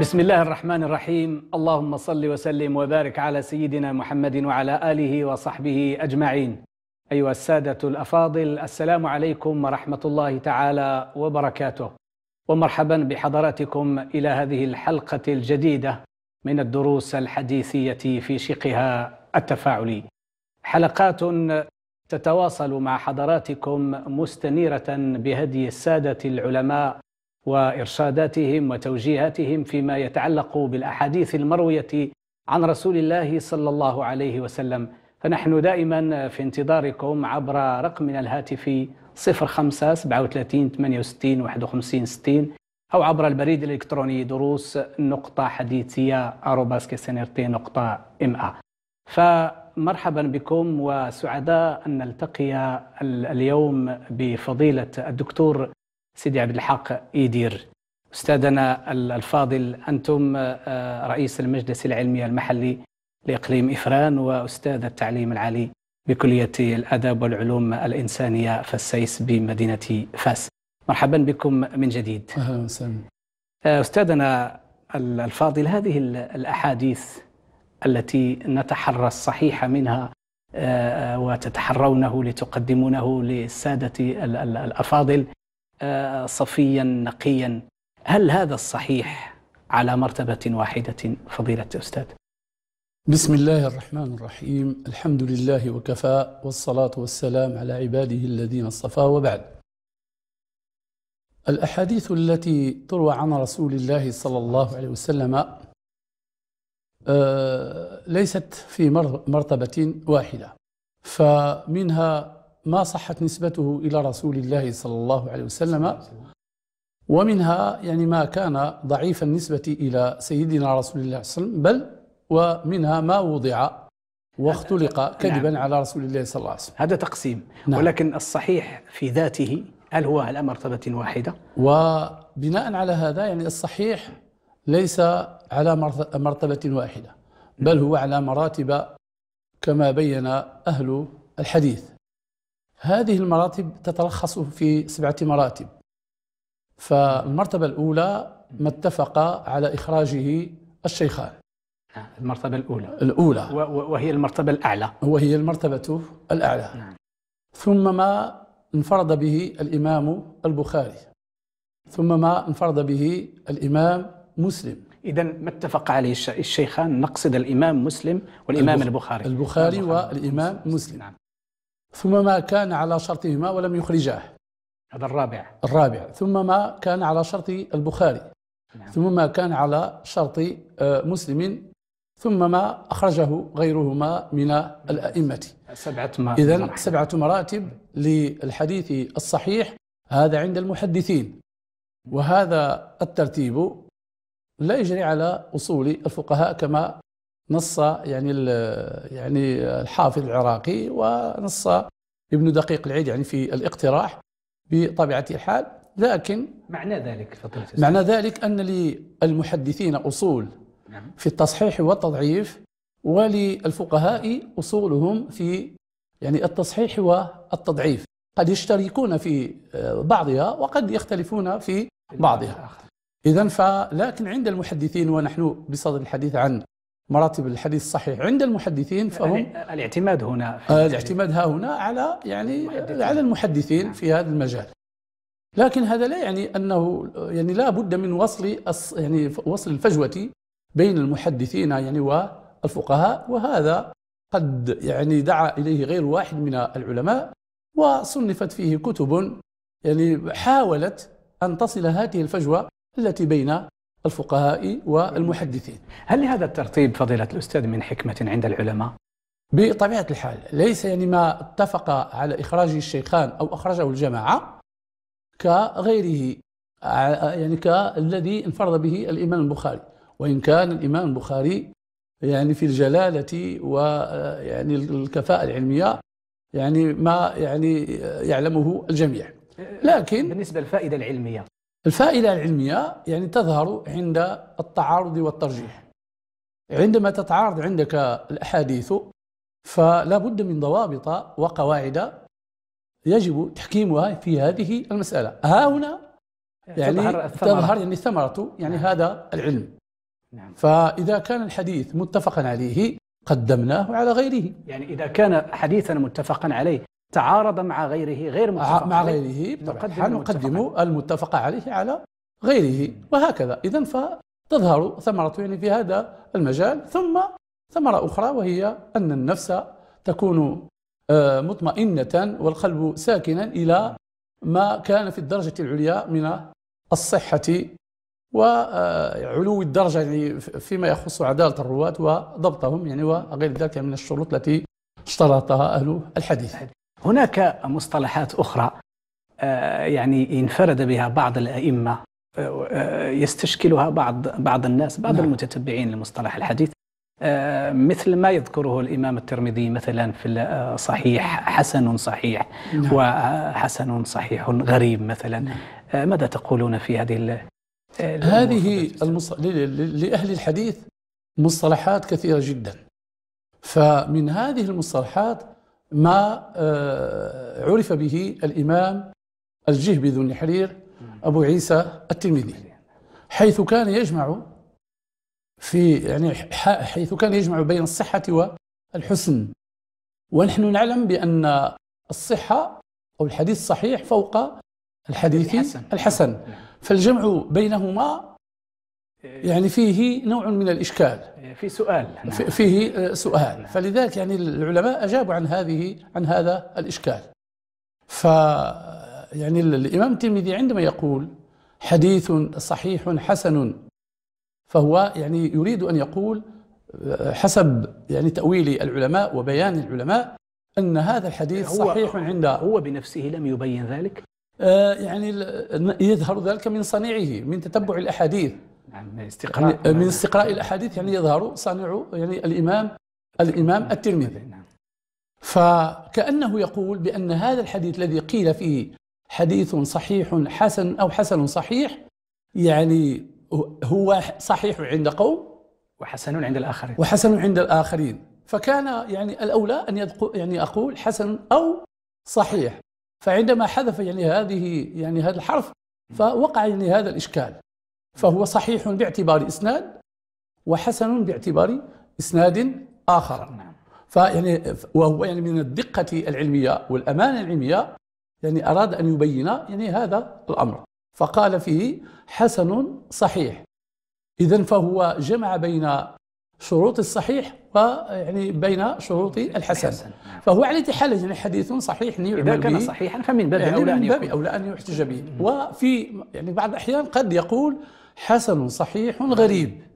بسم الله الرحمن الرحيم اللهم صل وسلم وبارك على سيدنا محمد وعلى آله وصحبه أجمعين أيها السادة الأفاضل السلام عليكم ورحمة الله تعالى وبركاته ومرحبا بحضراتكم إلى هذه الحلقة الجديدة من الدروس الحديثية في شقها التفاعلي حلقات تتواصل مع حضراتكم مستنيرة بهدي السادة العلماء وارشاداتهم وتوجيهاتهم فيما يتعلق بالاحاديث المرويه عن رسول الله صلى الله عليه وسلم فنحن دائما في انتظاركم عبر رقمنا الهاتفي 05 37 68 51 60 أو عبر البريد الإلكتروني دروس نقطة حديثية نقطة ام أ فمرحبا بكم وسعداء أن نلتقي اليوم بفضيلة الدكتور سيدي عبد الحق يدير استاذنا الفاضل انتم آه، رئيس المجلس العلمي المحلي لاقليم افران واستاذ التعليم العالي بكليه الاداب والعلوم الانسانيه فسيس بمدينه فاس مرحبا بكم من جديد اهلا وسهلا آه، استاذنا الفاضل هذه الاحاديث التي نتحرى الصحيح منها آه، وتتحرونه لتقدمونه للساده الافاضل آه، صفيا نقيا هل هذا الصحيح على مرتبة واحدة فضيلة أستاذ؟ بسم الله الرحمن الرحيم الحمد لله وكفى والصلاة والسلام على عباده الذين اصطفى وبعد الأحاديث التي تروى عن رسول الله صلى الله عليه وسلم آه، ليست في مرتبة واحدة فمنها ما صحت نسبته إلى رسول الله صلى الله عليه وسلم ومنها يعني ما كان ضعيف النسبة إلى سيدنا رسول الله صلى الله عليه وسلم بل ومنها ما وضع واختلق كذبا نعم. على رسول الله صلى الله عليه وسلم هذا تقسيم نعم. ولكن الصحيح في ذاته هل هو على مرتبة واحدة؟ وبناء على هذا يعني الصحيح ليس على مرتبة واحدة بل نعم. هو على مراتب كما بين أهل الحديث هذه المراتب تتلخص في سبعة مراتب فالمرتبة الأولى ما اتفق على إخراجه الشيخان نعم، المرتبة الأولى الأولى وهي المرتبة الأعلى وهي المرتبة الأعلى نعم. ثم ما انفرد به الإمام البخاري ثم ما انفرد به الإمام مسلم إذا ما اتفق عليه الشيخان نقصد الإمام مسلم والإمام البخاري البخاري, البخاري والإمام مسلم, مسلم. نعم. ثم ما كان على شرطهما ولم يخرجاه هذا الرابع الرابع ثم ما كان على شرط البخاري نعم. ثم ما كان على شرط آه، مسلم ثم ما أخرجه غيرهما من الأئمة سبعة مراتب إذا سبعة مراتب للحديث الصحيح هذا عند المحدثين وهذا الترتيب لا يجري على أصول الفقهاء كما نص يعني يعني الحافظ العراقي ونص ابن دقيق العيد يعني في الاقتراح بطبيعه الحال لكن معنى ذلك فضيله معنى ذلك ان للمحدثين اصول نعم. في التصحيح والتضعيف وللفقهاء اصولهم في يعني التصحيح والتضعيف قد يشتركون في بعضها وقد يختلفون في بعضها اذا فلكن عند المحدثين ونحن بصدد الحديث عن مراتب الحديث الصحيح عند المحدثين فهم الاعتماد هنا آه، الاعتماد ها هنا على يعني المحدثين. على المحدثين نعم. في هذا المجال لكن هذا لا يعني انه يعني لا بد من وصل يعني وصل الفجوه بين المحدثين يعني والفقهاء وهذا قد يعني دعا اليه غير واحد من العلماء وصنفت فيه كتب يعني حاولت ان تصل هذه الفجوه التي بين الفقهاء والمحدثين هل هذا الترتيب فضيلة الأستاذ من حكمة عند العلماء؟ بطبيعة الحال ليس يعني ما اتفق على إخراجه الشيخان أو أخرجه الجماعة كغيره يعني كالذي انفرد به الإمام البخاري وإن كان الإمام البخاري يعني في الجلالة ويعني الكفاءة العلمية يعني ما يعني يعلمه الجميع أه، أه، لكن بالنسبة للفائدة العلمية الفائدة العلمية يعني تظهر عند التعارض والترجيح عندما تتعارض عندك الأحاديث فلا بد من ضوابط وقواعد يجب تحكيمها في هذه المسألة ها هنا يعني, يعني تظهر, تظهر يعني ثمرة يعني نعم. هذا العلم نعم. فإذا كان الحديث متفقا عليه قدمناه على غيره يعني إذا كان حديثا متفقا عليه تعارض مع غيره غير متفق مع عليه. غيره بطبيعة نقدم المتفق عليه على غيره وهكذا إذا فتظهر ثمرة يعني في هذا المجال ثم ثمرة أخرى وهي أن النفس تكون آه، مطمئنة والقلب ساكنا إلى ما كان في الدرجة العليا من الصحة وعلو الدرجة يعني فيما يخص عدالة الرواة وضبطهم يعني وغير ذلك من الشروط التي اشترطها أهل الحديث هناك مصطلحات أخرى آه، يعني انفرد بها بعض الأئمة آه، آه، يستشكلها بعض بعض الناس بعض نعم. المتتبعين لمصطلح الحديث مثل ما يذكره الإمام الترمذي مثلا في صحيح حسن صحيح نعم. وحسن صحيح غريب مثلا نعم. ماذا تقولون في هذه هذه المص... لأهل الحديث مصطلحات كثيرة جدا فمن هذه المصطلحات ما آه، عرف به الإمام الجهبي ذو النحرير أبو عيسى الترمذي حيث كان يجمع في يعني حيث كان يجمع بين الصحة والحسن ونحن نعلم بأن الصحة أو الحديث الصحيح فوق الحديث الحسن, الحسن. فالجمع بينهما يعني فيه نوع من الإشكال إيه، في سؤال فيه آه، سؤال فلذلك يعني العلماء أجابوا عن هذه عن هذا الإشكال ف يعني الإمام الترمذي عندما يقول حديث صحيح حسن فهو يعني يريد أن يقول آه، حسب يعني تأويل العلماء وبيان العلماء أن هذا الحديث هو صحيح عند هو بنفسه لم يبين ذلك آه، يعني يظهر ذلك من صنيعه من تتبع الأحاديث يعني استقراء يعني من استقراء الاحاديث يعني يظهر صانع يعني الامام الامام نعم. الترمذي نعم. فكانه يقول بان هذا الحديث الذي قيل فيه حديث صحيح حسن او حسن صحيح يعني هو صحيح عند قوم وحسن عند الاخرين وحسن عند الاخرين فكان يعني الاولى ان يعني اقول حسن او صحيح فعندما حذف يعني هذه يعني هذا الحرف نعم. فوقع يعني هذا الاشكال فهو صحيح باعتبار إسناد وحسن باعتبار إسناد آخر نعم. فيعني وهو يعني من الدقة العلمية والأمانة العلمية يعني أراد أن يبين يعني هذا الأمر فقال فيه حسن صحيح إذا فهو جمع بين شروط الصحيح ويعني بين شروط الحسن نعم. فهو على حال يعني حديث صحيح يعني يعمل إذا كان صحيحا فمن باب يعني أولى أن يحتج به نعم. وفي يعني بعض الأحيان قد يقول حسن صحيح غريب نعم.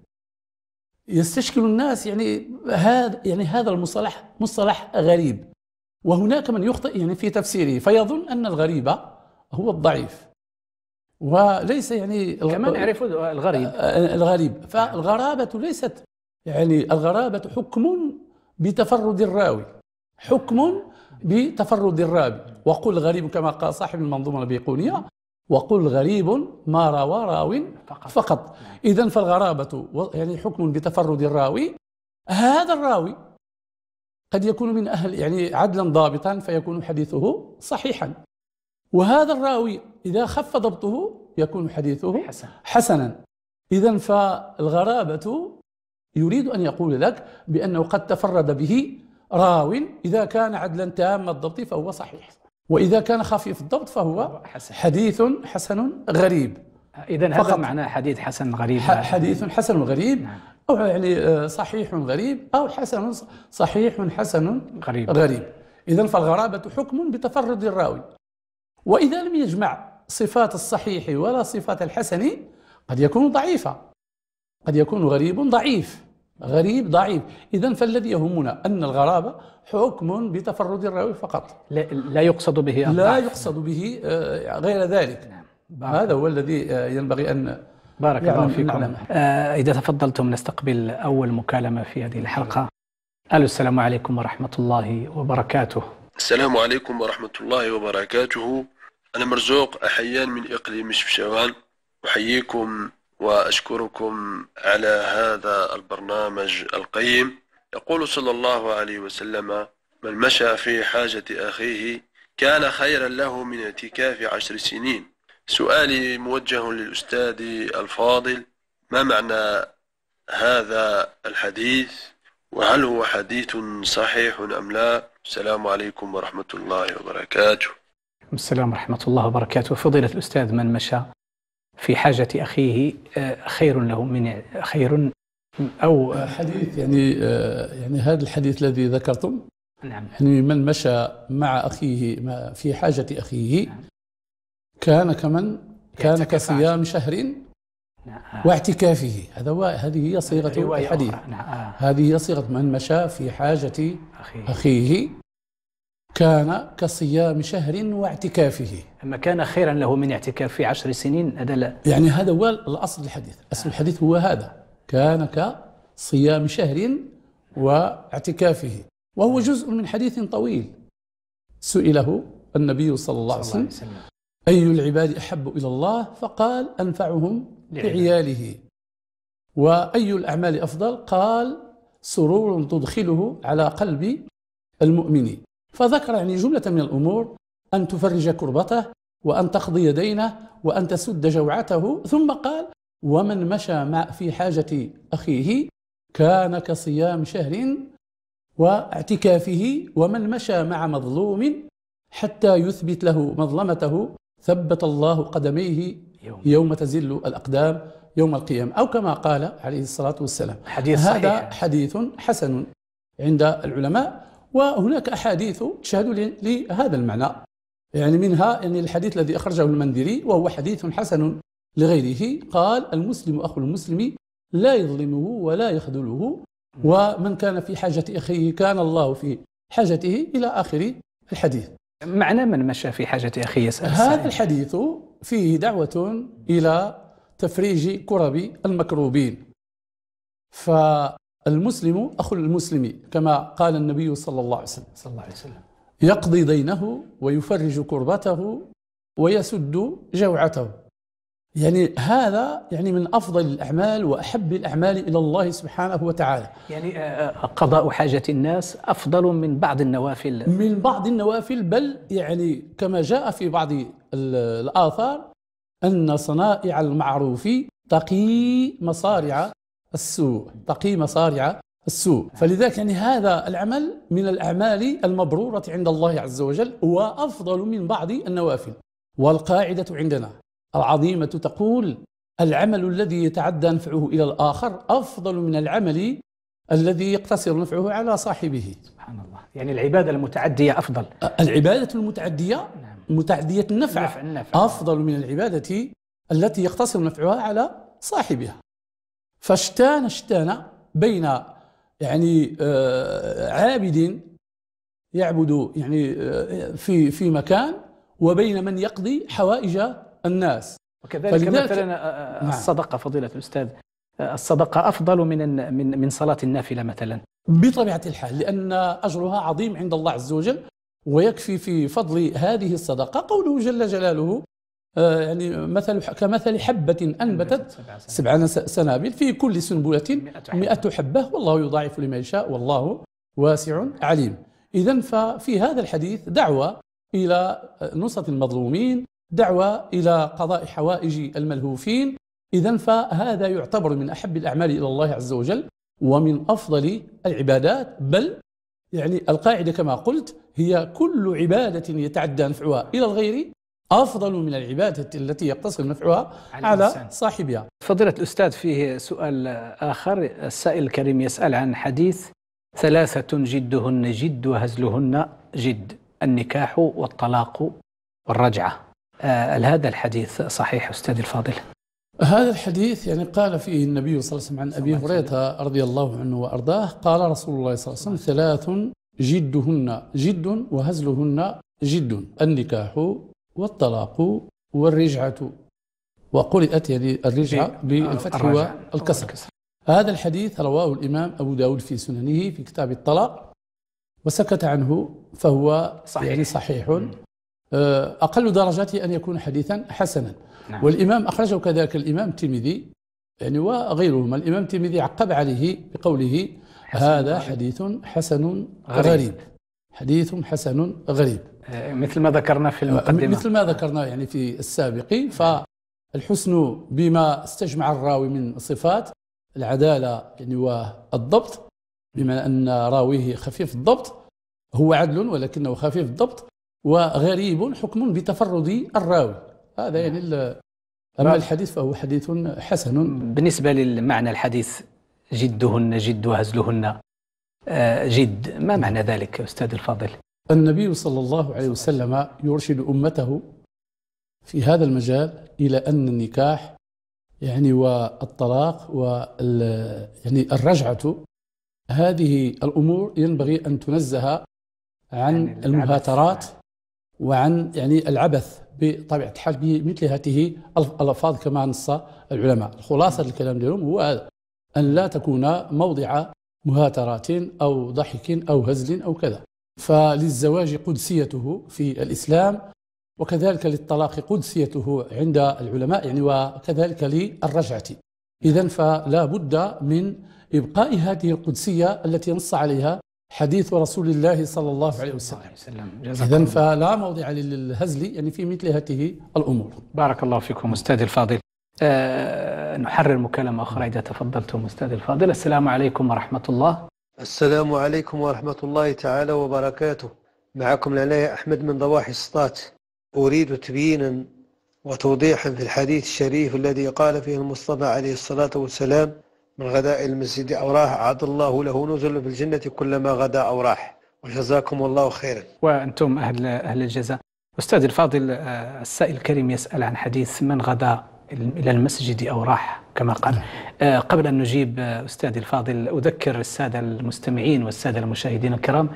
يستشكل الناس يعني هذا يعني هذا المصطلح مصطلح غريب وهناك من يخطئ يعني في تفسيره فيظن ان الغريب هو الضعيف وليس يعني كما نعرف الغريب آه، آه، الغريب فالغرابه ليست يعني الغرابه حكم بتفرد الراوي حكم بتفرد الراوي وقل غريب كما قال صاحب المنظومه البيقونيه وقل غريب ما روى راو فقط, فقط. إذا فالغرابة يعني حكم بتفرد الراوي هذا الراوي قد يكون من أهل يعني عدلا ضابطا فيكون حديثه صحيحا وهذا الراوي إذا خف ضبطه يكون حديثه حسن. حسنا إذا فالغرابة يريد أن يقول لك بأنه قد تفرد به راو إذا كان عدلا تام الضبط فهو صحيح وإذا كان خفيف الضبط فهو حسن. حديث حسن غريب إذا هذا معنى حديث حسن غريب حديث حسن غريب نعم. أو يعني آه، صحيح غريب أو حسن صحيح حسن غريب غريب إذا فالغرابة حكم بتفرد الراوي وإذا لم يجمع صفات الصحيح ولا صفات الحسن قد يكون ضعيفا قد يكون غريب ضعيف غريب ضعيف إذا فالذي يهمنا أن الغرابة حكم بتفرد الراوي فقط لا, لا يقصد به أن لا يقصد به آه، غير ذلك نعم. هذا هو الذي آه، ينبغي أن بارك الله فيكم آه إذا تفضلتم نستقبل أول مكالمة في هذه الحلقة ألو السلام عليكم ورحمة الله وبركاته السلام عليكم ورحمة الله وبركاته أنا مرزوق أحيان من إقليم شفشاوان أحييكم وأشكركم على هذا البرنامج القيم يقول صلى الله عليه وسلم من مشى في حاجة أخيه كان خيرا له من اعتكاف عشر سنين سؤالي موجه للأستاذ الفاضل ما معنى هذا الحديث وهل هو حديث صحيح أم لا السلام عليكم ورحمة الله وبركاته السلام ورحمة الله وبركاته فضيلة الأستاذ من مشى في حاجة أخيه آه، خير له من خير أو آه، الحديث يعني آه، يعني هذا الحديث الذي ذكرتم نعم يعني من مشى مع أخيه في حاجة أخيه نعم. كان كمن كان كصيام شهر نعم. واعتكافه هذا هو هذه هي صيغة الحديث نعم. هذه هي صيغة من مشى في حاجة أخيه, أخيه كان كصيام شهر واعتكافه أما كان خيرا له من اعتكاف في عشر سنين هذا لا يعني هذا هو الأصل الحديث أصل آه. الحديث هو هذا كان كصيام شهر واعتكافه وهو آه. جزء من حديث طويل سئله النبي صلى الله عليه وسلم أي العباد أحب إلى الله فقال أنفعهم لعياله وأي الأعمال أفضل قال سرور تدخله على قلب المؤمن فذكر يعني جملة من الأمور أن تفرج كربته وأن تقضي دينه وأن تسد جوعته ثم قال ومن مشى مع في حاجة أخيه كان كصيام شهر واعتكافه ومن مشى مع مظلوم حتى يثبت له مظلمته ثبت الله قدميه يوم, يوم تزل الأقدام يوم القيامة أو كما قال عليه الصلاة والسلام حديث هذا صحيح. حديث حسن عند العلماء وهناك أحاديث تشهد لهذا المعنى يعني منها يعني الحديث الذي أخرجه المندري وهو حديث حسن لغيره قال المسلم أخو المسلم لا يظلمه ولا يخذله ومن كان في حاجة أخيه كان الله في حاجته إلى آخر الحديث معنى من مشى في حاجة أخيه يسأل هذا الحديث فيه دعوة إلى تفريج كرب المكروبين ف المسلم أخو المسلم كما قال النبي صلى الله عليه وسلم صلى الله عليه وسلم يقضي دينه ويفرج كربته ويسد جوعته يعني هذا يعني من افضل الاعمال واحب الاعمال الى الله سبحانه وتعالى. يعني آه، آه، قضاء حاجه الناس افضل من بعض النوافل. من بعض النوافل بل يعني كما جاء في بعض الاثار ان صنائع المعروف تقي مصارع السوء تقي صارعة السوء فلذلك يعني هذا العمل من الأعمال المبرورة عند الله عز وجل وأفضل من بعض النوافل والقاعدة عندنا العظيمة تقول العمل الذي يتعدى نفعه إلى الآخر أفضل من العمل الذي يقتصر نفعه على صاحبه سبحان الله يعني العبادة المتعدية أفضل العبادة المتعدية نعم. متعدية النفع, النفع. النفع. أفضل من العبادة التي يقتصر نفعها على صاحبها فاشتان اشتان بين يعني آه، عابد يعبد يعني آه، في في مكان وبين من يقضي حوائج الناس وكذلك مثلا آه، نعم. الصدقه فضيله الاستاذ الصدقه افضل من من من صلاه النافله مثلا بطبيعه الحال لان اجرها عظيم عند الله عز وجل ويكفي في فضل هذه الصدقه قوله جل جلاله آه، يعني مثل كمثل حبة أنبتت سبع سنابل في كل سنبلة مئة حبة والله يضاعف لما يشاء والله واسع عليم إذا ففي هذا الحديث دعوة إلى نصرة المظلومين دعوة إلى قضاء حوائج الملهوفين إذا فهذا يعتبر من أحب الأعمال إلى الله عز وجل ومن أفضل العبادات بل يعني القاعدة كما قلت هي كل عبادة يتعدى نفعها إلى الغير أفضل من العبادة التي يقتصر نفعها على, على صاحبها فضيلة الأستاذ فيه سؤال آخر السائل الكريم يسأل عن حديث ثلاثة جدهن جد وهزلهن جد النكاح والطلاق والرجعة آه، هل هذا الحديث صحيح أستاذ الفاضل؟ هذا الحديث يعني قال فيه النبي صلى الله عليه وسلم عن أبي هريرة رضي الله عنه وأرضاه قال رسول الله صلى الله عليه وسلم ثلاث جدهن جد وهزلهن جد النكاح والطلاق والرجعة وقرئت الرجعة بالفتح والكسر هذا الحديث رواه الإمام أبو داود في سننه في كتاب الطلاق وسكت عنه فهو صحيح. يعني صحيح آه، أقل درجاته أن يكون حديثا حسنا نعم. والإمام أخرجه كذلك الإمام الترمذي يعني وغيرهما الإمام الترمذي عقب عليه بقوله هذا غريب. حديث حسن غريب, غريب. حديث حسن غريب مثل ما ذكرنا في المقدمة آه، مثل ما ذكرنا يعني في السابقين فالحسن بما استجمع الراوي من صفات العدالة يعني والضبط بما أن راويه خفيف الضبط هو عدل ولكنه خفيف الضبط وغريب حكم بتفرد الراوي هذا يعني أما نعم. الحديث فهو حديث حسن بالنسبة للمعنى الحديث جدهن جد هزلهن آه، جد ما معنى ذلك أستاذ الفاضل النبي صلى الله عليه وسلم يرشد أمته في هذا المجال إلى أن النكاح يعني والطلاق وال يعني الرجعة هذه الأمور ينبغي أن تنزه عن يعني المهاترات وعن يعني العبث بطبيعة الحال بمثل هذه الألفاظ كما نص العلماء خلاصة الكلام اليوم هو هذا أن لا تكون موضع مهاترات أو ضحك أو هزل أو كذا فللزواج قدسيته في الإسلام وكذلك للطلاق قدسيته عند العلماء يعني وكذلك للرجعة إذا فلا بد من إبقاء هذه القدسية التي نص عليها حديث رسول الله صلى الله عليه وسلم إذا فلا موضع للهزل يعني في مثل هذه الأمور بارك الله فيكم أستاذ الفاضل أه نحرر مكالمة أخرى إذا تفضلتم أستاذ الفاضل السلام عليكم ورحمة الله السلام عليكم ورحمة الله تعالى وبركاته معكم العناية أحمد من ضواحي الصطات أريد تبيينا وتوضيحا في الحديث الشريف الذي قال فيه المصطفى عليه الصلاة والسلام من غداء المسجد أو راح عاد الله له نزل في الجنة كلما غدا أو راح وجزاكم الله خيرا وأنتم أهل, أهل الجزاء أستاذ الفاضل آه، السائل الكريم يسأل عن حديث من غدا إلى المسجد أو راح كما قال نعم. آه، قبل أن نجيب آه، أستاذي الفاضل أذكر السادة المستمعين والسادة المشاهدين الكرام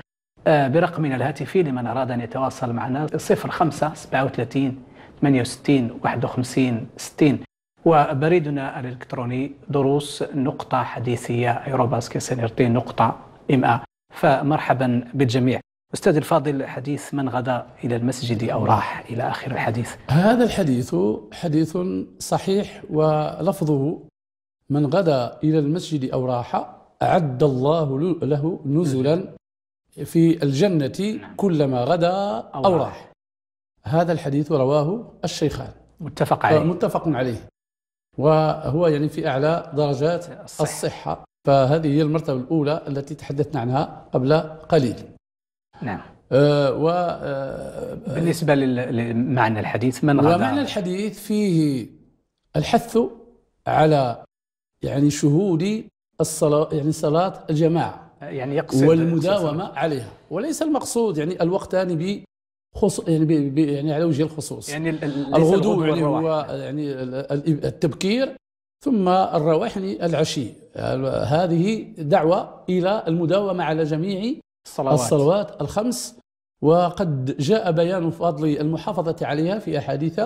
آه، برقمنا الهاتفي لمن أراد أن يتواصل معنا 05 37 68 51 60 وبريدنا الإلكتروني دروس نقطة حديثية أيروباسكي نقطة إم فمرحبا بالجميع أستاذ الفاضل حديث من غدا إلى المسجد أو راح إلى آخر الحديث هذا الحديث حديث صحيح ولفظه من غدا إلى المسجد أو راح أعد الله له نزلا في الجنة كلما غدا أو راح هذا الحديث رواه الشيخان متفق آه، عليه متفق عليه وهو يعني في أعلى درجات الصحة, الصحة فهذه هي المرتبة الأولى التي تحدثنا عنها قبل قليل نعم آه و أه، بالنسبة لمعنى الحديث من غدا ومعنى الحديث فيه الحث على يعني شهود الصلاة يعني صلاة الجماعة يعني يقصد والمداومة عليها وليس المقصود يعني الوقتان بخص يعني, ب... يعني على وجه الخصوص يعني الغدو يعني هو يعني التبكير ثم الرواح يعني العشي هذه دعوة إلى المداومة على جميع الصلوات, الصلوات الخمس وقد جاء بيان فضل المحافظة عليها في أحاديث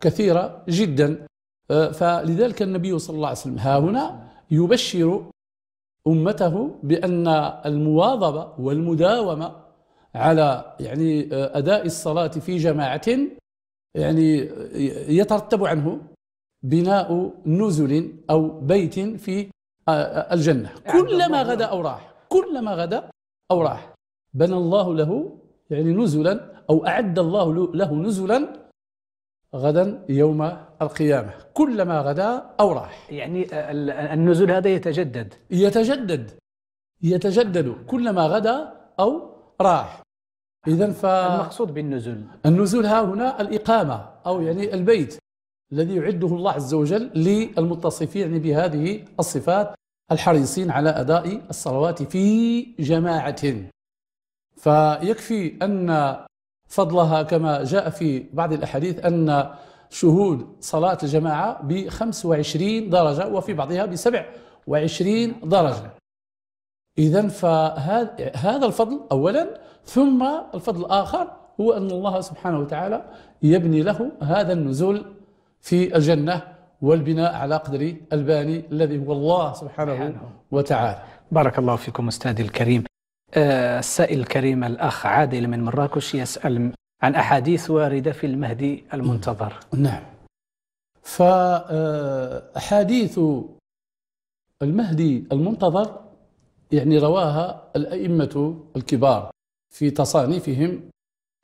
كثيرة جدا أه، فلذلك النبي صلى الله عليه وسلم ها هنا يبشر أمته بأن المواظبة والمداومة على يعني أه، أداء الصلاة في جماعة يعني أه، يترتب عنه بناء نزل أو بيت في الجنة يعني كلما غدا أو راح كلما غدا أو راح بنى الله له يعني نزلا أو أعد الله له نزلا غدا يوم القيامة كلما غدا أو راح يعني النزول هذا يتجدد يتجدد يتجدد كلما غدا أو راح إذا ف المقصود بالنزول النزول ها هنا الإقامة أو يعني البيت الذي يعده الله عز وجل للمتصفين يعني بهذه الصفات الحريصين على أداء الصلوات في جماعة فيكفي أن فضلها كما جاء في بعض الأحاديث أن شهود صلاة الجماعة ب 25 درجة وفي بعضها ب 27 درجة إذا فهذا الفضل أولا ثم الفضل الآخر هو أن الله سبحانه وتعالى يبني له هذا النزول في الجنة والبناء على قدر الباني الذي هو الله سبحانه وتعالى بارك الله فيكم أستاذي الكريم آه، السائل الكريم الأخ عادل من مراكش يسأل عن أحاديث واردة في المهدي المنتظر نعم فأحاديث المهدي المنتظر يعني رواها الأئمة الكبار في تصانيفهم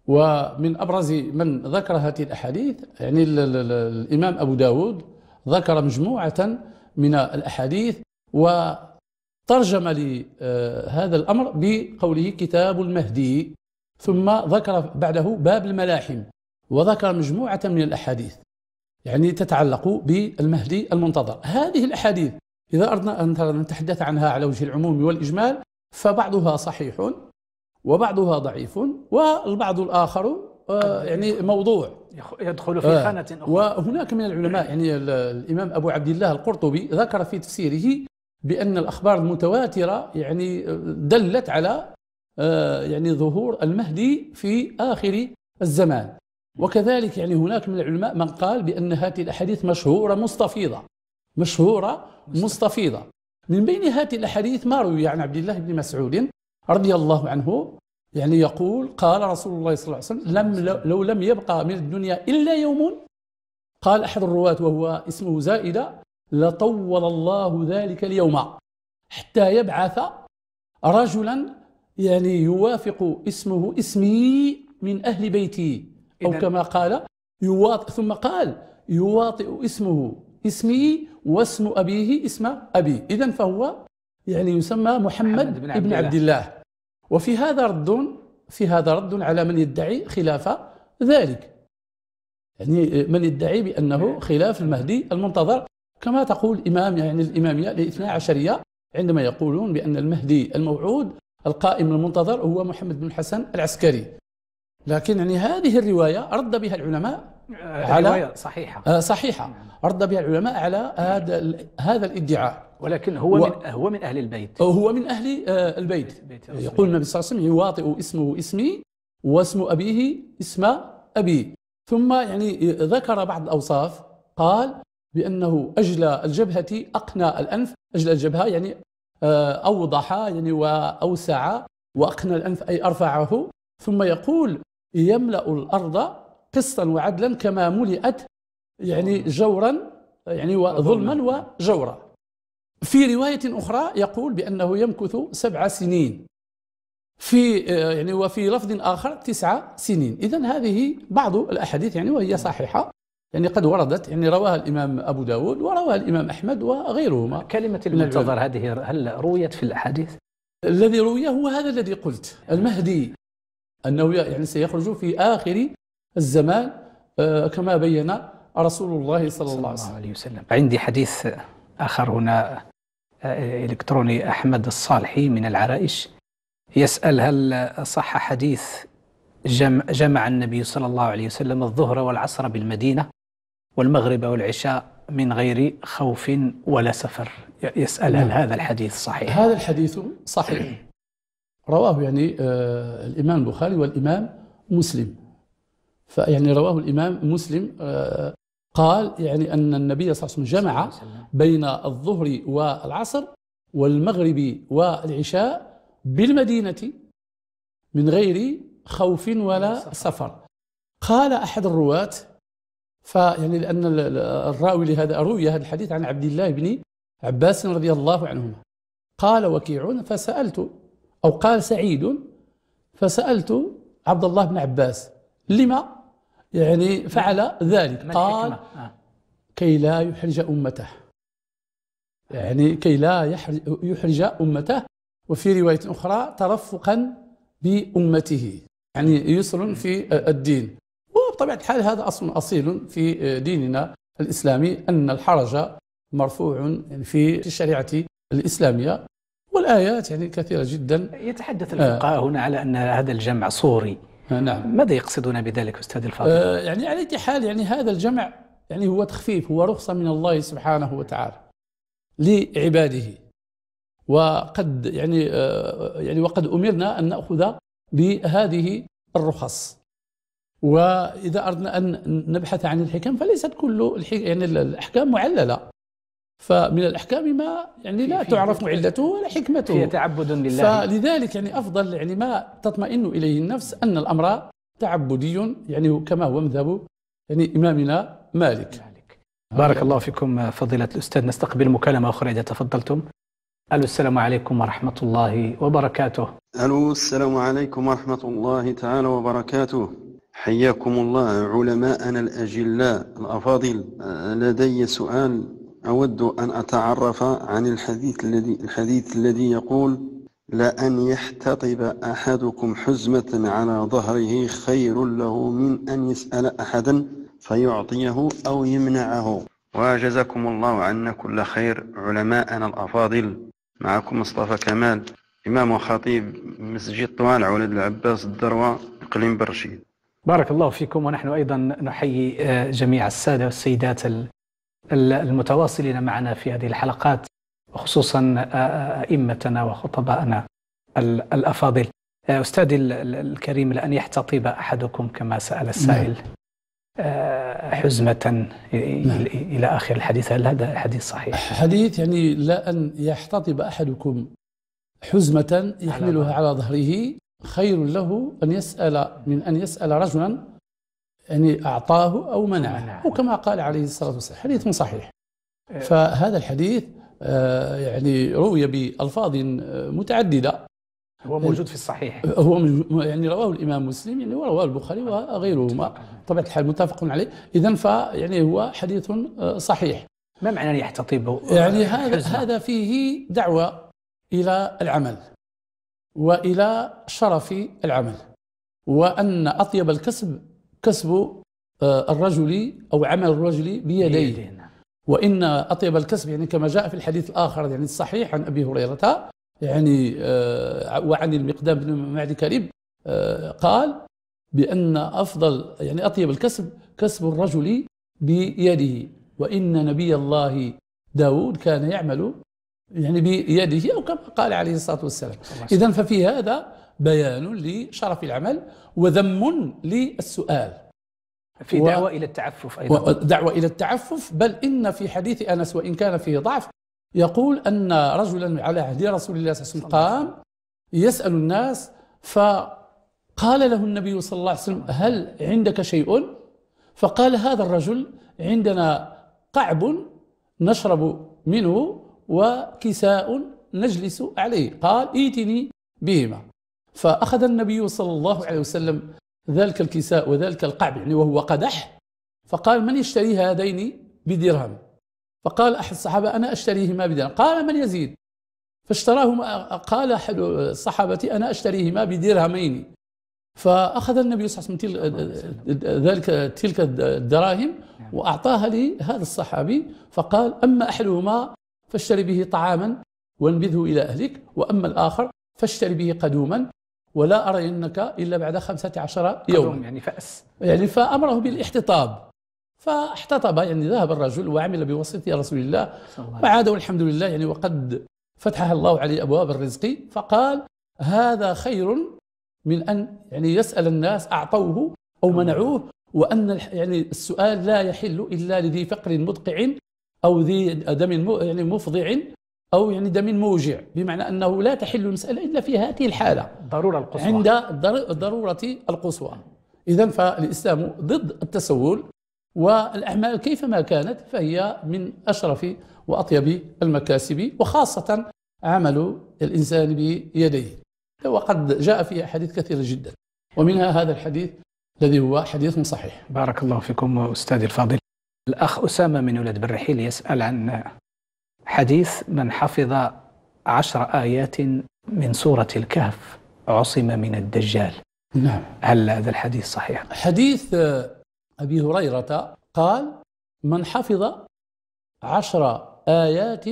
ومن أبرز من ذكر هذه الأحاديث يعني الإمام أبو داود ذكر مجموعة من الأحاديث وترجم لهذا الأمر بقوله كتاب المهدي ثم ذكر بعده باب الملاحم وذكر مجموعة من الأحاديث يعني تتعلق بالمهدي المنتظر هذه الأحاديث إذا أردنا أن نتحدث عنها على وجه العموم والإجمال فبعضها صحيح وبعضها ضعيف والبعض الآخر يعني موضوع يدخل في آه. خانة أخرى وهناك من العلماء يعني الإمام أبو عبد الله القرطبي ذكر في تفسيره بأن الأخبار المتواترة يعني دلت على آه، يعني ظهور المهدي في آخر الزمان وكذلك يعني هناك من العلماء من قال بأن هذه الأحاديث مشهورة مستفيضة مشهورة مستفيضة من بين هذه الأحاديث ما روي عن عبد الله بن مسعود رضي الله عنه يعني يقول قال رسول الله صلى الله عليه وسلم لم لو لم يبقى من الدنيا إلا يوم قال أحد الرواة وهو اسمه زائدة لطول الله ذلك اليوم حتى يبعث رجلا يعني يوافق اسمه اسمي من أهل بيتي أو كما قال يواطئ ثم قال يواطئ اسمه اسمي واسم أبيه اسم أبي إذا فهو يعني يسمى محمد, محمد بن عبد الله وفي هذا رد في هذا رد على من يدعي خلاف ذلك يعني من يدعي بأنه خلاف المهدي المنتظر كما تقول الإمام يعني الإمامية الاثنا عشرية عندما يقولون بأن المهدي الموعود القائم المنتظر هو محمد بن الحسن العسكري لكن يعني هذه الرواية رد بها العلماء على صحيحة آه، صحيحة رد بها العلماء على هذا هذا الادعاء ولكن هو و... من هو من أهل البيت هو من أهل آه، البيت يقول النبي صلى الله عليه وسلم يواطئ اسمه اسمي واسم أبيه اسم أبي ثم يعني ذكر بعض الأوصاف قال بأنه أجلى الجبهة أقنى الأنف أجلى الجبهة يعني آه، أوضح يعني وأوسع وأقنى الأنف أي أرفعه ثم يقول يملأ الأرض قسطا وعدلا كما ملئت يعني جورا يعني وظلما وجورا في رواية أخرى يقول بأنه يمكث سبع سنين في آه، يعني وفي لفظ آخر تسع سنين إذا هذه بعض الأحاديث يعني وهي نعم. صحيحة يعني قد وردت يعني رواها الإمام أبو داود ورواها الإمام أحمد وغيرهما كلمة المنتظر هذه هل رويت في الأحاديث؟ الذي روي هو هذا الذي قلت المهدي أنه يعني سيخرج في آخر الزمان آه، كما بين رسول الله صلى الله, صلى الله عليه وسلم عندي حديث آخر هنا آه، إلكتروني أحمد الصالحي من العرائش يسأل هل صح حديث جمع, جمع النبي صلى الله عليه وسلم الظهر والعصر بالمدينة والمغرب والعشاء من غير خوف ولا سفر يسأل هل نعم. هذا الحديث صحيح هذا الحديث صحيح رواه يعني آه، الإمام البخاري والإمام مسلم فيعني رواه الإمام مسلم آه، قال يعني أن النبي صلى الله عليه وسلم جمع بين الظهر والعصر والمغرب والعشاء بالمدينة من غير خوف ولا سفر قال أحد الرواة فيعني لأن الراوي لهذا روي هذا الحديث عن عبد الله بن عباس رضي الله عنهما قال وكيع فسألت أو قال سعيد فسألت عبد الله بن عباس لما يعني فعل ذلك قال آه. كي لا يحرج أمته يعني كي لا يحرج أمته وفي رواية أخرى ترفقا بأمته يعني يسر في الدين وبطبيعة الحال هذا أصل أصيل في ديننا الإسلامي أن الحرج مرفوع يعني في الشريعة الإسلامية والآيات يعني كثيرة جدا يتحدث الفقهاء هنا على أن هذا الجمع صوري آه، نعم ماذا يقصدون بذلك أستاذ الفاضل؟ آه يعني على أي حال يعني هذا الجمع يعني هو تخفيف هو رخصة من الله سبحانه وتعالى لعباده وقد يعني آه يعني وقد أمرنا أن نأخذ بهذه الرخص وإذا أردنا أن نبحث عن الحكم فليست كل الحك... يعني الأحكام معللة فمن الأحكام ما يعني لا تعرف علته ولا حكمته هي تعبد لله فلذلك يعني أفضل يعني ما تطمئن إليه النفس أن الأمر تعبدي يعني كما هو مذهب يعني إمامنا مالك بارك الله فيكم فضيلة الأستاذ نستقبل مكالمة أخرى إذا تفضلتم ألو السلام عليكم ورحمة الله وبركاته ألو السلام عليكم ورحمة الله تعالى وبركاته حياكم الله علماءنا الأجلاء الأفاضل آه، لدي سؤال أود أن أتعرف عن الحديث الذي الحديث الذي يقول لأن يحتطب أحدكم حزمة على ظهره خير له من أن يسأل أحدا فيعطيه أو يمنعه وجزاكم الله عنا كل خير علماءنا الأفاضل معكم مصطفى كمال إمام وخطيب مسجد طوال ولد العباس الدروة إقليم برشيد بارك الله فيكم ونحن أيضا نحيي آه، جميع السادة والسيدات المتواصلين معنا في هذه الحلقات وخصوصا أئمتنا وخطباءنا الأفاضل أستاذي الكريم لأن يحتطب أحدكم كما سأل نعم. السائل حزمة نعم. إلى آخر الحديث هل هذا حديث صحيح؟ حديث يعني لا أن يحتطب أحدكم حزمة يحملها على ظهره خير له أن يسأل من أن يسأل رجلا يعني أعطاه أو منعه وكما قال عليه الصلاة والسلام حديث صحيح إيه. فهذا الحديث آه، يعني روي بألفاظ آه، متعددة هو موجود في الصحيح هو يعني رواه الامام مسلم يعني ورواه البخاري وغيرهما طبعا الحال متفق عليه اذا فيعني هو حديث آه، صحيح ما معنى يحتطب يعني هذا هذا فيه دعوه الى العمل والى شرف العمل وان اطيب الكسب كسب آه، الرجل أو عمل الرجل بيديه نعم. وإن أطيب الكسب يعني كما جاء في الحديث الآخر يعني الصحيح عن أبي هريرة يعني آه، وعن المقدام بن معدي كريب آه، قال بأن أفضل يعني أطيب الكسب كسب الرجل بيده وإن نبي الله داود كان يعمل يعني بيده أو كما قال عليه الصلاة والسلام إذا ففي هذا بيان لشرف العمل وذم للسؤال في دعوة و... إلى التعفف أيضا دعوة إلى التعفف بل إن في حديث أنس وإن كان فيه ضعف يقول أن رجلا على عهد رسول الله صلى الله عليه وسلم قام يسأل الناس فقال له النبي صلى الله عليه وسلم هل عندك شيء فقال هذا الرجل عندنا قعب نشرب منه وكساء نجلس عليه قال ائتني بهما فأخذ النبي صلى الله عليه وسلم ذلك الكساء وذلك القعب يعني وهو قدح فقال من يشتري هذين بدرهم فقال أحد الصحابة أنا أشتريهما بدرهم قال من يزيد فاشتراهما قال أحد صحابتي أنا أشتريهما بدرهمين فأخذ النبي صلى الله عليه وسلم ذلك تلك الدراهم وأعطاها لهذا الصحابي فقال أما أحدهما فاشتري به طعاما وانبذه إلى أهلك وأما الآخر فاشتري به قدوما ولا أرينك إلا بعد خمسة عشر يوم يعني فأس يعني فأمره بالاحتطاب فاحتطب يعني ذهب الرجل وعمل بوصية رسول الله وعاد والحمد لله يعني وقد فتحها الله عليه أبواب الرزق فقال هذا خير من أن يعني يسأل الناس أعطوه أو منعوه وأن يعني السؤال لا يحل إلا لذي فقر مدقع أو ذي دم يعني مفضع أو يعني دم موجع بمعنى أنه لا تحل المسألة إلا في هذه الحالة الضرورة القصوى عند الضرورة القصوى إذا فالإسلام ضد التسول والأعمال كيفما كانت فهي من أشرف وأطيب المكاسب وخاصة عمل الإنسان بيديه وقد جاء في حديث كثير جدا ومنها هذا الحديث الذي هو حديث صحيح بارك الله فيكم أستاذي الفاضل الأخ أسامة من ولاد بالرحيل يسأل عن حديث من حفظ عشر آيات من سورة الكهف عصم من الدجال نعم هل هذا الحديث صحيح؟ حديث آه، أبي هريرة قال من حفظ عشر آيات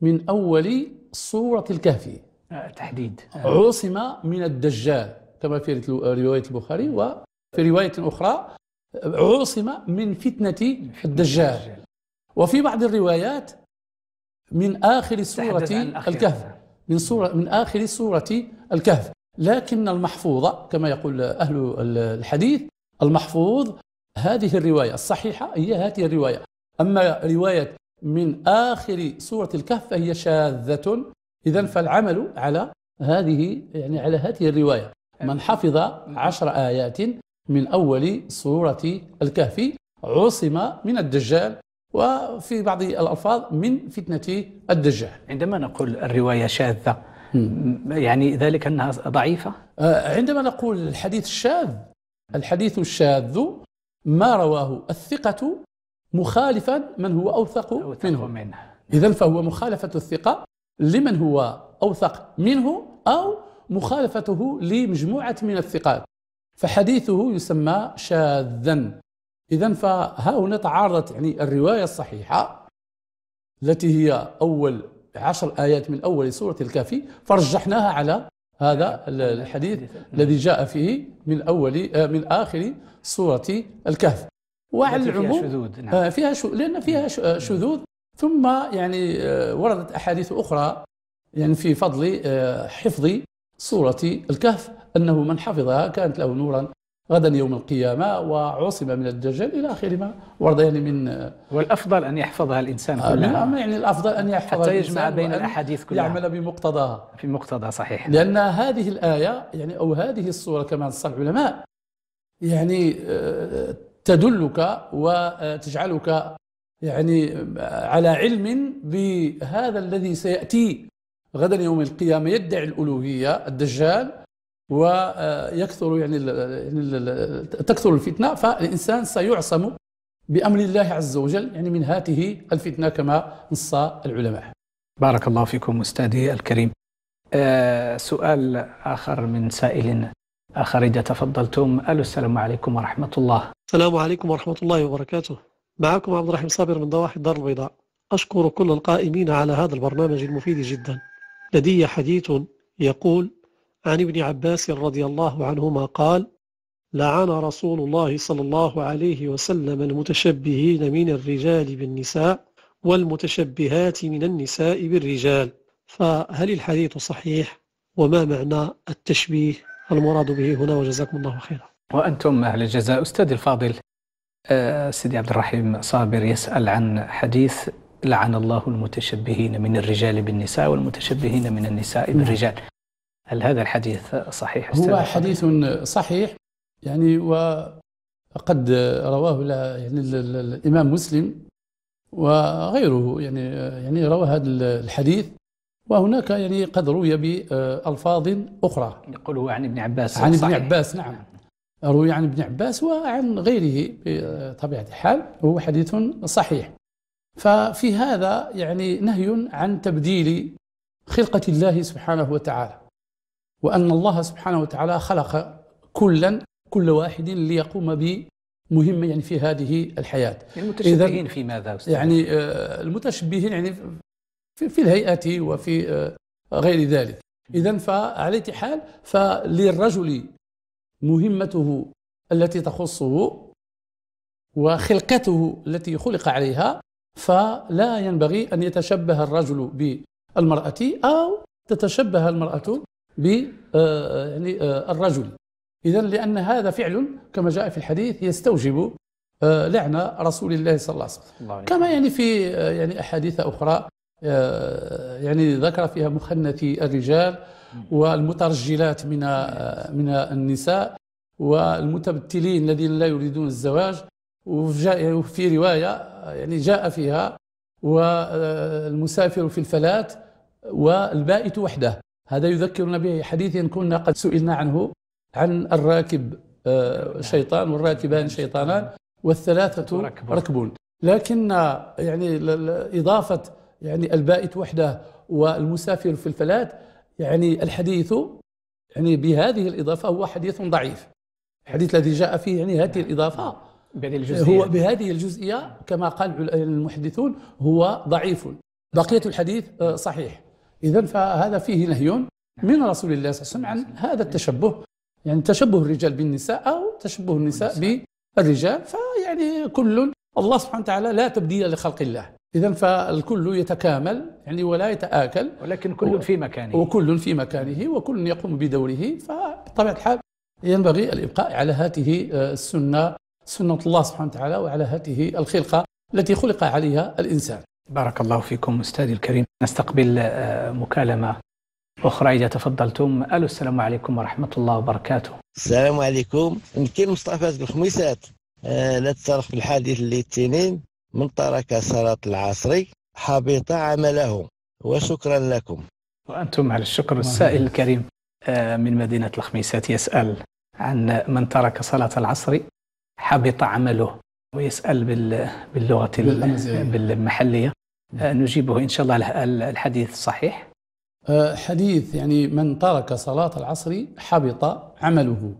من أول سورة الكهف آه، تحديد عصم من الدجال كما في رواية البخاري وفي رواية أخرى عصم من فتنة الدجال وفي بعض الروايات من آخر سورة الكهف من, سورة من آخر سورة الكهف لكن المحفوظة كما يقول أهل الحديث المحفوظ هذه الرواية الصحيحة هي هذه الرواية أما رواية من آخر سورة الكهف فهي شاذة إذا فالعمل على هذه يعني على هذه الرواية من حفظ عشر آيات من أول سورة الكهف عصم من الدجال وفي بعض الألفاظ من فتنة الدجال عندما نقول الرواية شاذة يعني ذلك أنها ضعيفة؟ آه، عندما نقول الحديث الشاذ الحديث الشاذ ما رواه الثقة مخالفا من هو أوثق, أوثق منه, منه. إذا فهو مخالفة الثقة لمن هو أوثق منه أو مخالفته لمجموعة من الثقات فحديثه يسمى شاذا إذا فها هنا تعارضت يعني الرواية الصحيحة التي هي أول عشر آيات من أول سورة الكهف فرجحناها على هذا الحديث الذي جاء فيه من أول آه، من آخر سورة الكهف وعلى العموم فيها شذوذ نعم. آه، فيها شو لأن فيها آه، شذوذ ثم يعني وردت أحاديث أخرى يعني في فضل حفظ سورة الكهف أنه من حفظها كانت له نورا غدا يوم القيامة وعصم من الدجال إلى آخر ما ورد يعني من والأفضل أن يحفظها الإنسان آه، كلها من نعم، يعني الأفضل أن يحفظها حتى يجمع بين الأحاديث كلها يعمل بمقتضاها في مقتضى صحيح لأن هذه الآية يعني أو هذه الصورة كما نصر العلماء يعني آه، تدلك وتجعلك يعني على علم بهذا الذي سيأتي غدا يوم القيامة يدعي الألوهية الدجال ويكثر يعني تكثر الفتنه فالانسان سيعصم بامر الله عز وجل يعني من هاته الفتنه كما نص العلماء. بارك الله فيكم استاذي الكريم. آه، سؤال اخر من سائل اخر اذا تفضلتم الو السلام عليكم ورحمه الله. السلام عليكم ورحمه الله وبركاته. معكم عبد الرحيم صابر من ضواحي الدار البيضاء. اشكر كل القائمين على هذا البرنامج المفيد جدا. لدي حديث يقول عن ابن عباس رضي الله عنهما قال لعن رسول الله صلى الله عليه وسلم المتشبهين من الرجال بالنساء والمتشبهات من النساء بالرجال فهل الحديث صحيح وما معنى التشبيه المراد به هنا وجزاكم الله خيرا وأنتم أهل الجزاء أستاذي الفاضل آه، سيدي عبد الرحيم صابر يسأل عن حديث لعن الله المتشبهين من الرجال بالنساء والمتشبهين من النساء بالرجال هل هذا الحديث صحيح أستاذ؟ هو حديث صحيح يعني وقد رواه يعني الإمام مسلم وغيره يعني يعني روى هذا الحديث وهناك يعني قد روي بألفاظ أخرى يقول هو عن ابن عباس عن ابن عباس نعم. نعم روي عن ابن عباس وعن غيره بطبيعة الحال هو حديث صحيح ففي هذا يعني نهي عن تبديل خلقة الله سبحانه وتعالى وأن الله سبحانه وتعالى خلق كلا كل واحد ليقوم بمهمة يعني في هذه الحياة المتشبهين في ماذا أستاذ؟ يعني آه، المتشبهين يعني في الهيئة وفي آه، غير ذلك إذا فعلى حال فللرجل مهمته التي تخصه وخلقته التي خلق عليها فلا ينبغي أن يتشبه الرجل بالمرأة أو تتشبه المرأة ب آه، آه، يعني آه، الرجل إذا لأن هذا فعل كما جاء في الحديث يستوجب لعن رسول الله صلى الله عليه وسلم كما يعني في يعني أحاديث أخرى يعني ذكر فيها مخنثي الرجال والمترجلات من من النساء والمتبتلين الذين لا يريدون الزواج وفي رواية يعني جاء فيها والمسافر في الفلاة والبائت وحده هذا يذكرنا بحديث كنا قد سئلنا عنه عن الراكب آه، شيطان والراكبان شيطانان والثلاثة ركبون لكن آه، يعني إضافة يعني البائت وحده والمسافر في الفلات يعني الحديث يعني بهذه الإضافة هو حديث ضعيف الحديث الذي جاء فيه يعني هذه نعم. الإضافة نعم. الجزئية. هو بهذه الجزئية كما قال المحدثون هو ضعيف بقية الحديث آه، صحيح إذا فهذا فيه نهي من رسول الله صلى الله عليه وسلم عن هذا التشبه يعني تشبه الرجال بالنساء أو تشبه النساء بالرجال فيعني كل الله سبحانه وتعالى لا تبديل لخلق الله إذا فالكل يتكامل يعني ولا يتآكل ولكن كل في مكانه وكل في مكانه وكل يقوم بدوره فبطبيعة الحال ينبغي الإبقاء على هذه آه، السنة سنة الله سبحانه وتعالى وعلى هذه الخلقة التي خلق عليها الإنسان بارك الله فيكم أستاذي الكريم نستقبل آه، مكالمة أخرى إذا تفضلتم ألو السلام عليكم ورحمة الله وبركاته السلام عليكم يمكن مصطفى الخميسات آه، لا تصرخ بالحديث اللي التنين من ترك صلاة العصر حبط عمله وشكرا لكم وأنتم على الشكر السائل الكريم آه، من مدينة الخميسات يسأل عن من ترك صلاة العصر حبط عمله ويسأل باللغة المحلية آه، نجيبه إن شاء الله الحديث صحيح آه، حديث يعني من ترك صلاة العصر حبط عمله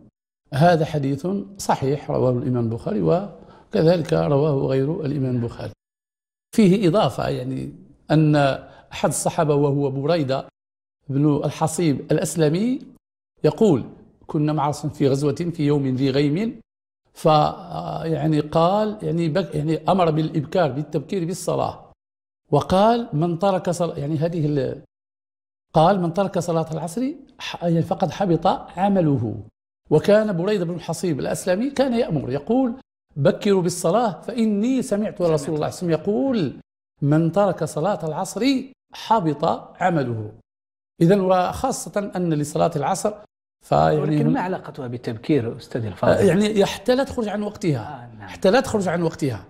هذا حديث صحيح رواه الإمام البخاري وكذلك رواه غير الإمام البخاري فيه إضافة يعني أن أحد الصحابة وهو بريدة بن الحصيب الأسلمي يقول كنا مع في غزوة في يوم ذي غيم فيعني آه، قال يعني يعني امر بالابكار بالتبكير بالصلاه وقال من ترك صلاة يعني هذه قال من ترك صلاة العصر يعني فقد حبط عمله وكان بريدة بن الحصيب الأسلمي كان يأمر يقول بكروا بالصلاة فإني سمعت رسول الله صلى الله عليه وسلم يقول من ترك صلاة العصر حبط عمله إذا وخاصة أن لصلاة العصر فيعني ولكن ما علاقتها بالتبكير استاذي آه، الفاضل؟ يعني حتى لا تخرج عن وقتها آه نعم. حتى لا تخرج عن وقتها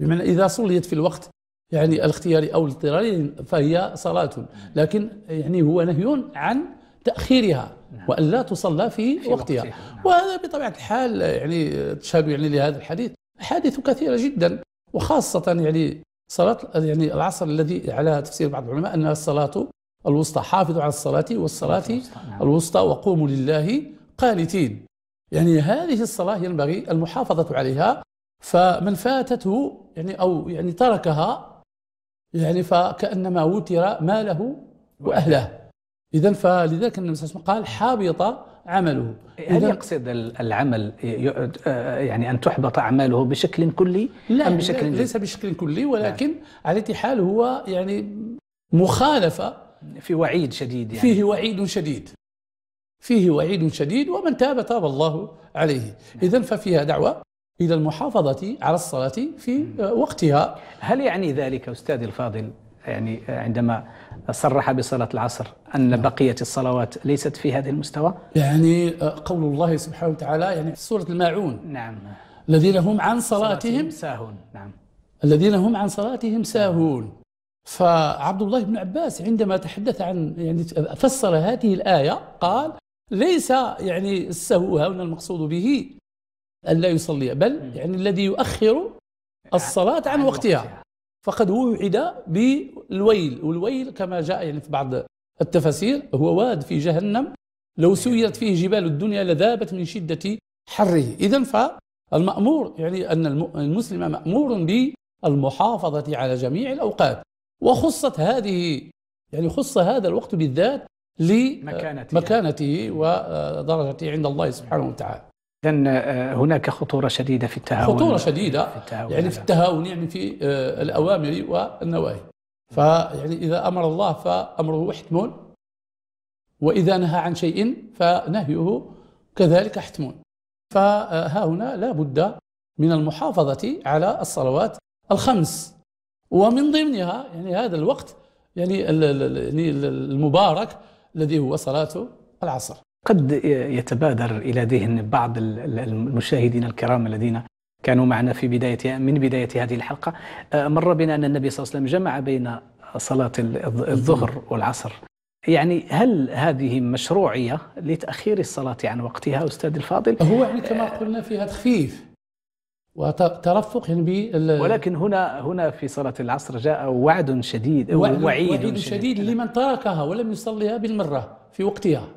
بمعنى اذا صليت في الوقت يعني الاختياري او الاضطراري فهي صلاه لكن يعني هو نهي عن تاخيرها نعم. والا تصلى في, في وقتها, وقتها. نعم. وهذا بطبيعه الحال يعني تشهد يعني لهذا الحديث احاديث كثيره جدا وخاصه يعني صلاه يعني العصر الذي على تفسير بعض العلماء انها الصلاه الوسطى حافظوا على الصلاة والصلاة نعم. الوسطى وقوموا لله قانتين يعني هذه الصلاة ينبغي المحافظة عليها فمن فاتته يعني أو يعني تركها يعني فكأنما وتر ماله وأهله إذا فلذلك النبي صلى الله عليه وسلم قال حابط عمله هل يقصد العمل يعني أن تحبط أعماله بشكل كلي لا أم بشكل ليس بشكل كلي ولكن لا. نعم. على حال هو يعني مخالفة في وعيد شديد يعني فيه وعيد شديد فيه وعيد شديد ومن تاب تاب الله عليه نعم. إذا ففيها دعوة إلى المحافظة على الصلاة في نعم. وقتها هل يعني ذلك أستاذ الفاضل يعني عندما صرح بصلاة العصر أن نعم. بقية الصلوات ليست في هذا المستوى يعني آه، قول الله سبحانه وتعالى يعني في سورة الماعون نعم الذين هم عن صلاتهم, صلاتهم ساهون نعم الذين هم عن صلاتهم ساهون فعبد الله بن عباس عندما تحدث عن يعني فسر هذه الآية قال ليس يعني السهو هنا المقصود به أن لا يصلي بل يعني الذي يؤخر الصلاة عن وقتها فقد وعد بالويل والويل كما جاء يعني في بعض التفاسير هو واد في جهنم لو سيرت فيه جبال الدنيا لذابت من شدة حره إذا فالمأمور يعني أن المسلم مأمور بالمحافظة على جميع الأوقات وخصت هذه يعني خص هذا الوقت بالذات لمكانته مكانته ودرجته عند الله سبحانه وتعالى إذا آه، هناك خطورة شديدة في التهاون خطورة شديدة في التهاون يعني في التهاون يعني في آه، الأوامر والنواهي فيعني إذا أمر الله فأمره حتم وإذا نهى عن شيء فنهيه كذلك حتم فها هنا لا بد من المحافظة على الصلوات الخمس ومن ضمنها يعني هذا الوقت يعني, يعني المبارك الذي هو صلاة العصر قد يتبادر إلى ذهن بعض المشاهدين الكرام الذين كانوا معنا في بداية من بداية هذه الحلقة آه، مر بنا أن النبي صلى الله عليه وسلم جمع بين صلاة الظهر والعصر يعني هل هذه مشروعية لتأخير الصلاة عن وقتها أستاذ الفاضل؟ هو يعني كما قلنا فيها تخفيف وترفق يعني ب ولكن هنا هنا في صلاة العصر جاء وعد شديد وعيد وعيد شديد, شديد لمن تركها ولم يصليها بالمرة في وقتها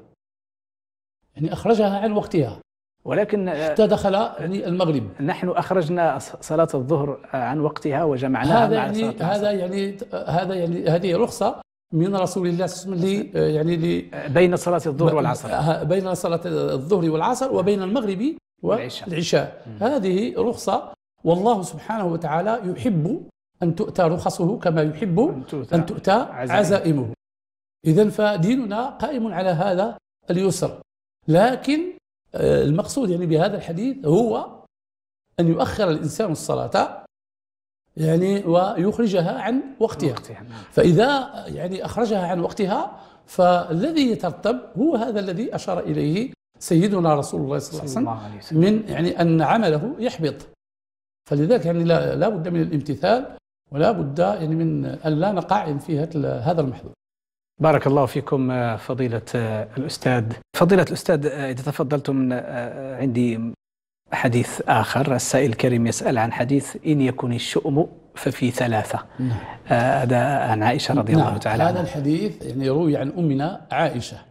يعني أخرجها عن وقتها ولكن آه، حتى دخل يعني المغرب نحن اخرجنا صلاه الظهر آه، عن وقتها وجمعناها هذا مع يعني صلاة هذا يعني هذا يعني هذه رخصه من رسول الله صلى الله عليه وسلم آه، يعني بين صلاه الظهر والعصر بين صلاه الظهر والعصر وبين المغرب والعشاء هذه رخصة والله سبحانه وتعالى يحب أن تؤتى رخصه كما يحب أن تؤتى, أن تؤتى عزائمه إذا فديننا قائم على هذا اليسر لكن آه، المقصود يعني بهذا الحديث هو أن يؤخر الإنسان الصلاة يعني ويخرجها عن وقتها, وقتها. نعم. فإذا يعني أخرجها عن وقتها فالذي يترتب هو هذا الذي أشار إليه سيدنا رسول الله صلى الله عليه وسلم من يعني أن عمله يحبط فلذلك يعني لا, بد من الامتثال ولا بد يعني من أن لا نقع في هذا المحظور بارك الله فيكم آه، فضيلة آه، الأستاذ فضيلة الأستاذ آه، إذا تفضلتم عندي حديث آخر السائل الكريم يسأل عن حديث إن يكن الشؤم ففي ثلاثة نعم. هذا نعم. عن عائشة رضي نعم. الله تعالى هذا الحديث يعني يروي عن أمنا عائشة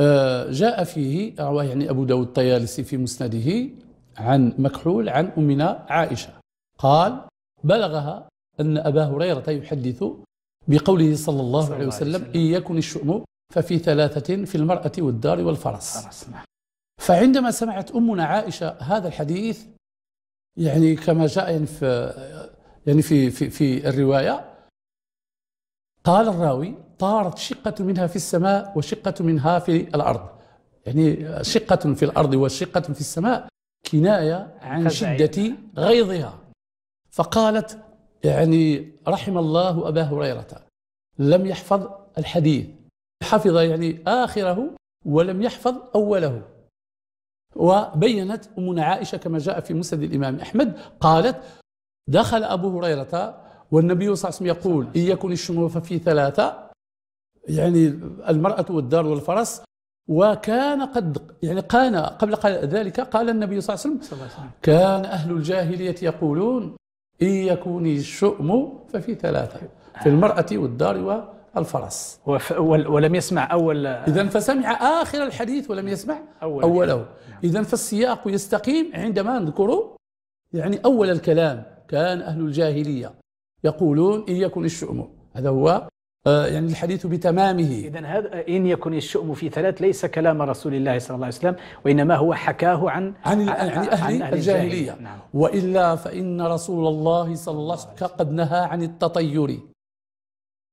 آه، جاء فيه رواه يعني أبو داود الطيالسي في مسنده عن مكحول عن أمنا عائشة قال بلغها أن أبا هريرة يحدث بقوله صلى الله عليه وسلم إن يكن الشؤم ففي ثلاثة في المرأة والدار والفرس نعم. فعندما سمعت أمنا عائشة هذا الحديث يعني كما جاء يعني في يعني في في, في الرواية قال الراوي طارت شقة منها في السماء وشقة منها في الأرض يعني شقة في الأرض وشقة في السماء كناية عن شدة غيظها فقالت يعني رحم الله أبا هريرة لم يحفظ الحديث حفظ يعني آخره ولم يحفظ أوله وبينت أمنا عائشة كما جاء في مسند الإمام أحمد قالت دخل أبو هريرة والنبي صلى الله عليه وسلم يقول إن يكن الشمول ففي ثلاثة يعني المرأة والدار والفرس وكان قد يعني قال قبل ذلك قال النبي صلى الله عليه وسلم كان أهل الجاهلية يقولون إن يكون الشؤم ففي ثلاثة في المرأة والدار والفرس ولم يسمع أول إذا فسمع آخر الحديث ولم يسمع أول أوله نعم. إذا فالسياق يستقيم عندما نذكر يعني أول الكلام كان أهل الجاهلية يقولون إن يكن الشؤم هذا هو آه، يعني الحديث بتمامه إذا هذا إن يكن الشؤم في ثلاث ليس كلام رسول الله صلى الله عليه وسلم وإنما هو حكاه عن عن, عن, يعني عن أهل, أهل الجاهلية نعم. وإلا فإن رسول الله صلى الله عليه وسلم قد نهى عن التطير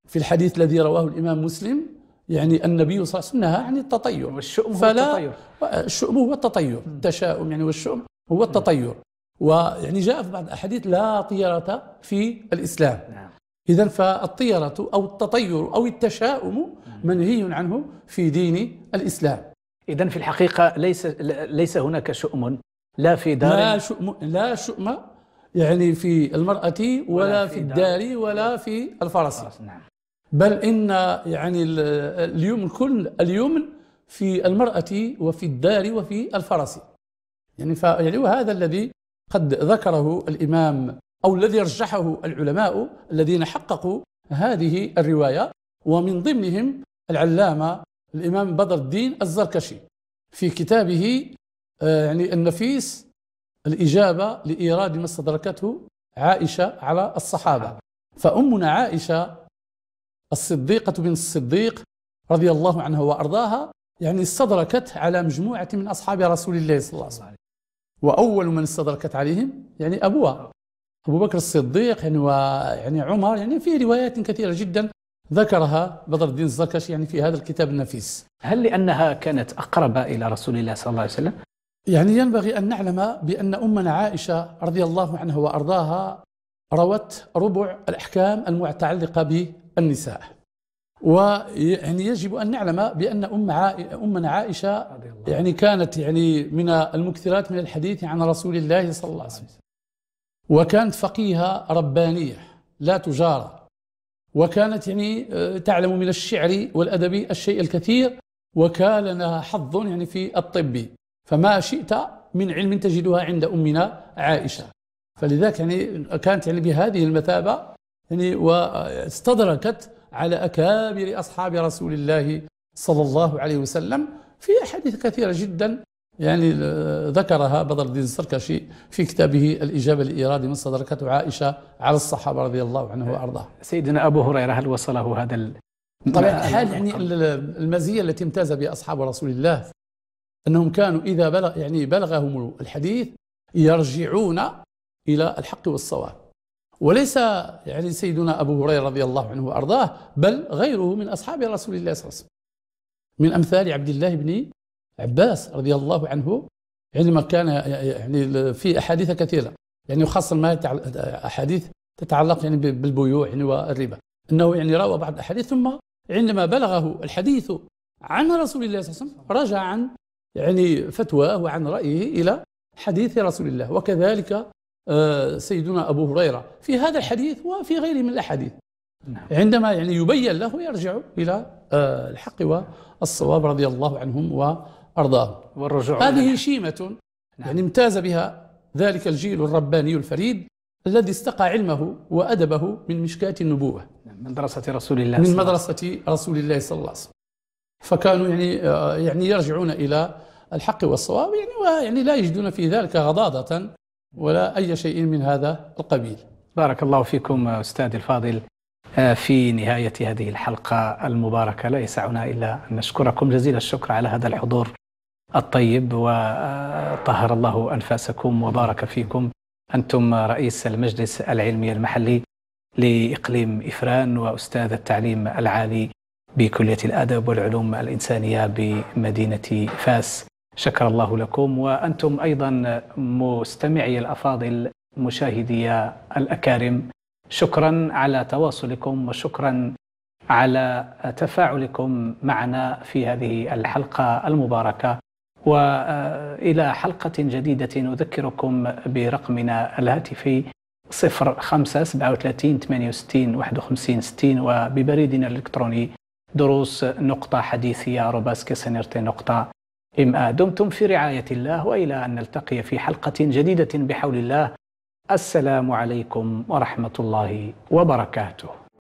في الحديث الذي رواه الإمام مسلم يعني النبي صلى الله عليه وسلم نهى عن التطير والشؤم هو التطير الشؤم هو التطير التشاؤم يعني والشؤم هو التطير ويعني جاء في بعض الأحاديث لا طيرة في الإسلام نعم. إذا فالطيرة أو التطير أو التشاؤم منهي عنه في دين الإسلام إذا في الحقيقة ليس ليس هناك شؤم لا في دار لا شؤم لا شؤم يعني في المرأة ولا, ولا في, في الدار ولا في الفرس نعم. بل إن يعني اليوم كل اليوم في المرأة وفي الدار وفي الفرس يعني, يعني وهذا الذي قد ذكره الإمام أو الذي رجحه العلماء الذين حققوا هذه الرواية ومن ضمنهم العلامة الإمام بدر الدين الزركشي في كتابه آه، يعني النفيس الإجابة لإيراد ما استدركته عائشة على الصحابة فأمنا عائشة الصديقة بن الصديق رضي الله عنها وأرضاها يعني استدركت على مجموعة من أصحاب رسول الله صلى الله عليه وسلم وأول من استدركت عليهم يعني أبوها أبو بكر الصديق يعني ويعني عمر يعني في روايات كثيرة جدا ذكرها بدر الدين الزركشي يعني في هذا الكتاب النفيس هل لأنها كانت أقرب إلى رسول الله صلى الله عليه وسلم؟ يعني ينبغي أن نعلم بأن أمنا عائشة رضي الله عنها وأرضاها روت ربع الأحكام المتعلقة بالنساء ويعني يجب أن نعلم بأن أم أمنا عائشة يعني كانت يعني من المكثرات من الحديث عن رسول الله صلى الله عليه وسلم وكانت فقيهة ربانية لا تجارة وكانت يعني آه، تعلم من الشعر والأدب الشيء الكثير وكان لها حظ يعني في الطب فما شئت من علم تجدها عند أمنا عائشة فلذلك يعني كانت يعني بهذه المثابة يعني واستدركت على أكابر أصحاب رسول الله صلى الله عليه وسلم في أحاديث كثيرة جدا يعني آه، ذكرها بدر الدين السركشي في كتابه الإجابة لإيراد من صدركة عائشة على الصحابة رضي الله عنه وأرضاه سيدنا أبو هريرة هل وصله هذا طبعا الحال يعني المزية التي امتاز بها أصحاب رسول الله أنهم كانوا إذا بلغ يعني بلغهم الحديث يرجعون إلى الحق والصواب وليس يعني سيدنا أبو هريرة رضي الله عنه وأرضاه بل غيره من أصحاب رسول الله صلى الله عليه وسلم من أمثال عبد الله بن عباس رضي الله عنه عندما كان يعني في احاديث كثيره يعني خاصه ما احاديث تتعلق يعني بالبيوع يعني والربا انه يعني روى بعض الاحاديث ثم عندما بلغه الحديث عن رسول الله صلى الله عليه وسلم رجع عن يعني فتواه وعن رايه الى حديث رسول الله وكذلك آه، سيدنا ابو هريره في هذا الحديث وفي غيره من الاحاديث نعم. عندما يعني يبين له يرجع الى آه، الحق والصواب رضي الله عنهم و أرضاهم والرجوع هذه شيمة نعم. يعني امتاز بها ذلك الجيل الرباني الفريد الذي استقى علمه وأدبه من مشكاة النبوة نعم، من مدرسة رسول الله من مدرسة رسول الله صلى الله عليه وسلم فكانوا يعني آه، يعني يرجعون إلى الحق والصواب يعني ويعني لا يجدون في ذلك غضاضة ولا أي شيء من هذا القبيل بارك الله فيكم أستاذ الفاضل آه، في نهاية هذه الحلقة المباركة لا يسعنا إلا أن نشكركم جزيل الشكر على هذا الحضور الطيب وطهر الله أنفاسكم وبارك فيكم أنتم رئيس المجلس العلمي المحلي لإقليم إفران وأستاذ التعليم العالي بكلية الأدب والعلوم الإنسانية بمدينة فاس شكر الله لكم وأنتم أيضا مستمعي الأفاضل مشاهدي الأكارم شكرا على تواصلكم وشكرا على تفاعلكم معنا في هذه الحلقة المباركة وإلى حلقة جديدة نذكركم برقمنا الهاتفي 05 37 68 51 60 وببريدنا الإلكتروني دروس نقطة حديثية نقطة إما دمتم في رعاية الله وإلى أن نلتقي في حلقة جديدة بحول الله السلام عليكم ورحمة الله وبركاته